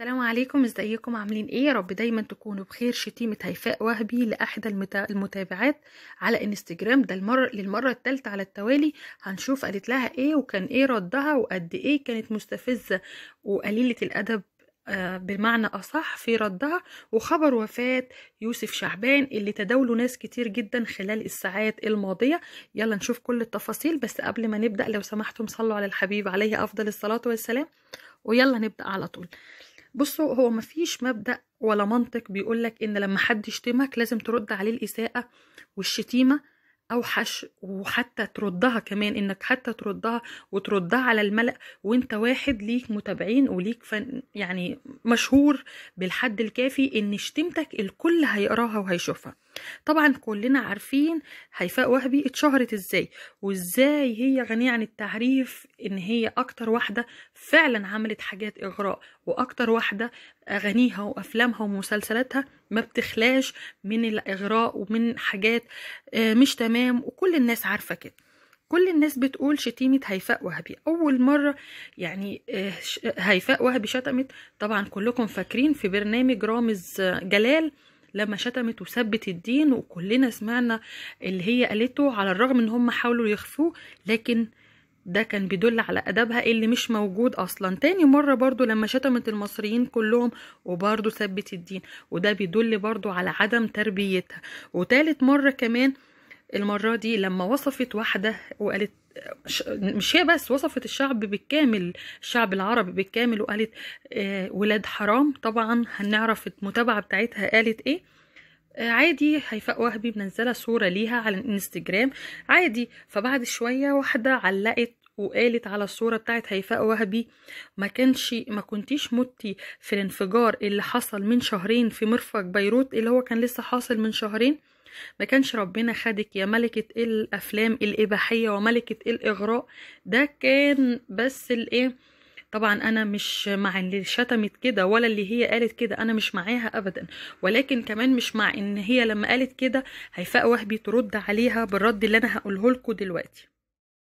السلام عليكم ازيكم عاملين ايه يا رب دايما تكونوا بخير شتيمة هيفاء وهبي لاحدى المتابعات على انستجرام ده المرة للمرة الثالثة على التوالي هنشوف قالت لها ايه وكان ايه ردها وقد ايه كانت مستفزة وقليلة الادب آه، بمعنى أصح في ردها وخبر وفاة يوسف شعبان اللي تداوله ناس كتير جدا خلال الساعات الماضية يلا نشوف كل التفاصيل بس قبل ما نبدأ لو سمحتم صلوا على الحبيب عليه أفضل الصلاة والسلام ويلا نبدأ على طول بصوا هو مفيش مبدأ ولا منطق بيقولك إن لما حد يشتمك لازم ترد عليه الإساءة والشتيمة أو حش وحتى تردها كمان إنك حتى تردها وتردها على الملأ وإنت واحد ليك متابعين وليك فن يعني مشهور بالحد الكافي إن شتمتك الكل هيقراها وهيشوفها طبعا كلنا عارفين هيفاء وهبي اتشهرت ازاي وازاي هي غنية عن التعريف ان هي اكتر واحدة فعلا عملت حاجات اغراء واكتر واحدة اغانيها وافلامها ومسلسلاتها ما بتخلاش من الاغراء ومن حاجات آه، مش تمام وكل الناس عارفة كده كل الناس بتقول شتيمة هيفاء وهبي أول مرة يعني آه، هيفاء وهبي شتمت طبعا كلكم فاكرين في برنامج رامز آه، جلال لما شتمت وثبت الدين وكلنا سمعنا اللي هي قالته على الرغم ان هم حاولوا يخفوه لكن ده كان بيدل على أدبها اللي مش موجود أصلا تاني مرة برضو لما شتمت المصريين كلهم وبرضو ثبت الدين وده بيدل برضو على عدم تربيتها وتالت مرة كمان المرة دي لما وصفت واحدة وقالت مش هي بس وصفت الشعب بالكامل الشعب العربي بالكامل وقالت آه، ولاد حرام طبعا هنعرف المتابعة بتاعتها قالت ايه آه، عادي هيفاء وهبي منزله صوره ليها على الانستجرام عادي فبعد شويه واحده علقت وقالت على الصوره بتاعت هيفاء وهبي ما كانش ما كنتيش متي في الانفجار اللي حصل من شهرين في مرفق بيروت اللي هو كان لسه حاصل من شهرين ما كانش ربنا خدك يا ملكة الأفلام الإباحية وملكة الإغراء ده كان بس الإيه طبعا انا مش مع اللي شتمت كده ولا اللي هي قالت كده انا مش معاها ابدا ولكن كمان مش مع ان هي لما قالت كده هيفاء وهبي ترد عليها بالرد اللي انا هقوله لكم دلوقتي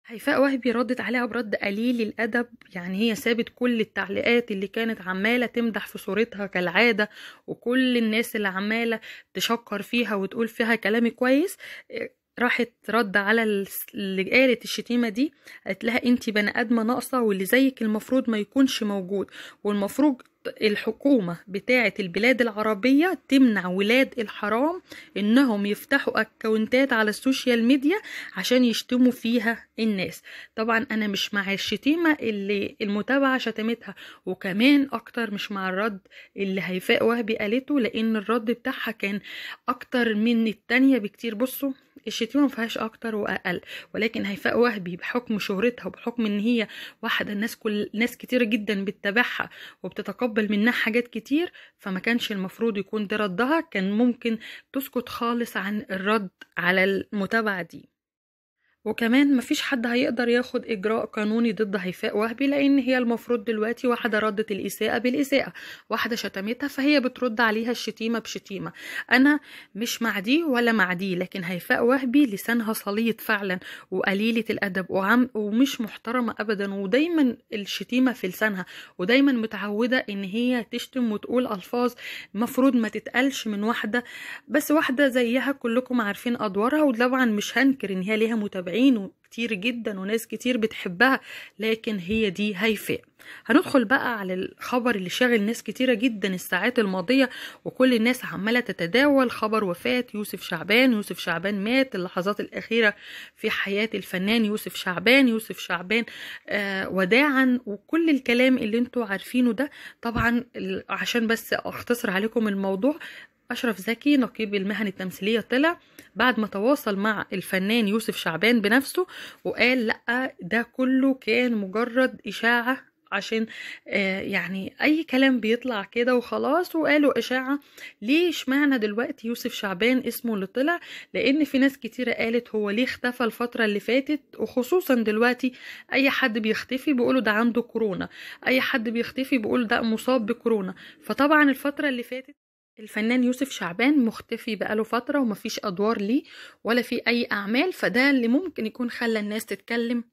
هيفاء وهبي ردت عليها برد قليل الأدب يعني هي سابت كل التعليقات اللي كانت عمالة تمدح في صورتها كالعادة وكل الناس اللي عمالة تشكر فيها وتقول فيها كلام كويس آه، راحت رد على اللي قالت الشتيمة دي قالت لها انت بني ادمة ناقصة واللي زيك المفروض ما يكونش موجود والمفروض الحكومة بتاعة البلاد العربية تمنع ولاد الحرام انهم يفتحوا اكونتات على السوشيال ميديا عشان يشتموا فيها الناس طبعا انا مش مع الشتيمة اللي المتابعة شتمتها وكمان اكتر مش مع الرد اللي هيفاء وهبي قالته لان الرد بتاعها كان اكتر من التانية بكتير بصوا الشتيمة مفيهاش اكتر واقل ولكن هيفاء وهبي بحكم شهرتها وبحكم ان هي واحدة الناس كل ناس كتير جدا بتتابعها وبتتقبل تتقبل منها حاجات كتير فما كانش المفروض يكون ده ردها كان ممكن تسكت خالص عن الرد على المتابعة دي وكمان مفيش حد هيقدر ياخد إجراء قانوني ضد هيفاء وهبي لأن هي المفروض دلوقتي واحدة ردت الإساءة بالإساءة واحدة شتمتها فهي بترد عليها الشتيمة بشتيمة أنا مش مع دي ولا مع دي لكن هيفاء وهبي لسانها صليط فعلا وقليلة الأدب وعم ومش محترمة أبدا ودايما الشتيمة في لسانها ودايما متعودة إن هي تشتم وتقول ألفاظ مفروض ما تتقالش من واحدة بس واحدة زيها كلكم عارفين أدوارها وطبعا مش هنكر إن هي ليها متابعين متابعين كتير جدا وناس كتير بتحبها لكن هي دي هيفاء هندخل بقى على الخبر اللي شاغل ناس كتيرة جدا الساعات الماضية وكل الناس عمالة تتداول خبر وفاة يوسف شعبان يوسف شعبان مات اللحظات الأخيرة في حياة الفنان يوسف شعبان يوسف شعبان آه وداعا وكل الكلام اللي انتوا عارفينه ده طبعا عشان بس اختصر عليكم الموضوع أشرف زكي نقيب المهن التمثيلية طلع بعد ما تواصل مع الفنان يوسف شعبان بنفسه وقال لأ ده كله كان مجرد إشاعة عشان آه، يعني اي كلام بيطلع كده وخلاص وقالوا اشاعه ليه معنى دلوقتي يوسف شعبان اسمه اللي طلع لان في ناس كتيره قالت هو ليه اختفى الفتره اللي فاتت وخصوصا دلوقتي اي حد بيختفي بيقولوا ده عنده كورونا اي حد بيختفي بيقول ده مصاب بكورونا فطبعا الفتره اللي فاتت الفنان يوسف شعبان مختفي بقاله فترة ومفيش أدوار ليه ولا في أي أعمال فده اللي ممكن يكون خلى الناس تتكلم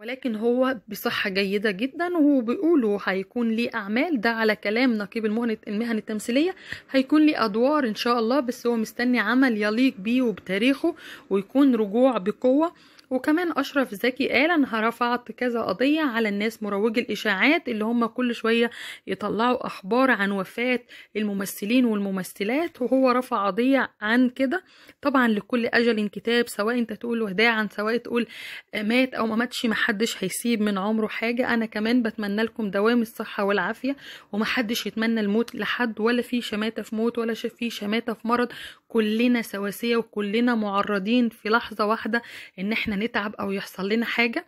ولكن هو بصحة جيدة جدا وبيقولوا هيكون ليه أعمال ده على كلام نقيب المهنة المهن التمثيلية هيكون ليه أدوار إن شاء الله بس هو مستني عمل يليق بيه وبتاريخه ويكون رجوع بقوة وكمان أشرف زكي قال أنا رفعت كذا قضية على الناس مروجي الإشاعات اللي هم كل شوية يطلعوا أخبار عن وفاة الممثلين والممثلات وهو رفع قضية عن كده طبعا لكل أجل كتاب سواء أنت تقول وداعا سواء تقول مات أو ما ماتش محدش هيسيب من عمره حاجة أنا كمان بتمنى لكم دوام الصحة والعافية ومحدش يتمنى الموت لحد ولا في شماتة في موت ولا في شماتة في مرض كلنا سواسية وكلنا معرضين في لحظة واحدة إن احنا نتعب او يحصل لنا حاجه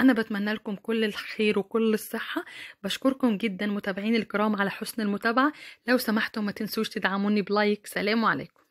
انا بتمنى لكم كل الخير وكل الصحه بشكركم جدا متابعين الكرام على حسن المتابعه لو سمحتم ما تنسوش تدعموني بلايك سلام عليكم